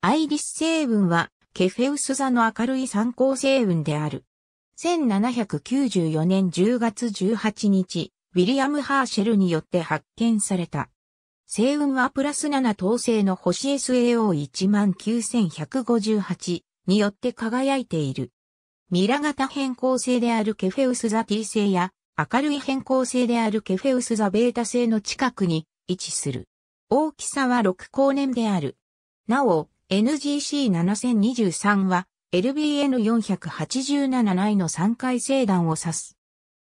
アイリス星雲は、ケフェウス座の明るい参考星雲である。1794年10月18日、ウィリアム・ハーシェルによって発見された。星雲はプラス7等星の星 SAO19158 によって輝いている。ミラ型変更星であるケフェウス座 T 星や明るい変更星であるケフェウス座ベータ星の近くに位置する。大きさは6光年である。なお、NGC7023 は LBN487 内の3回星団を指す。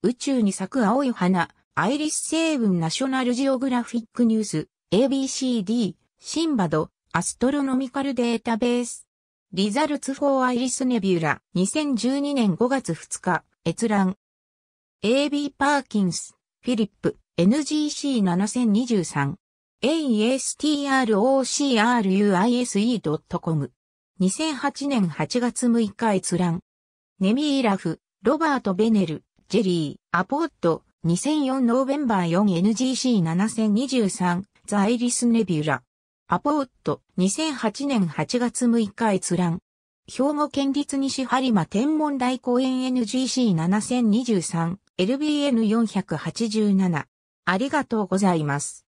宇宙に咲く青い花、アイリス成分ナショナルジオグラフィックニュース、ABCD、シンバド、アストロノミカルデータベース。リザルツ・フォー・アイリス・ネビュラ、2012年5月2日、閲覧。AB パーキンス、フィリップ、NGC7023。astrocruise.com。2008年8月6日閲覧。ネミーラフ、ロバート・ベネル、ジェリー、アポット、2004ノーベンバー 4NGC7023、ザイリス・ネビュラ。アポート、2008年8月6日閲覧。兵庫県立西播磨天文台公園 NGC7023、LBN487。ありがとうございます。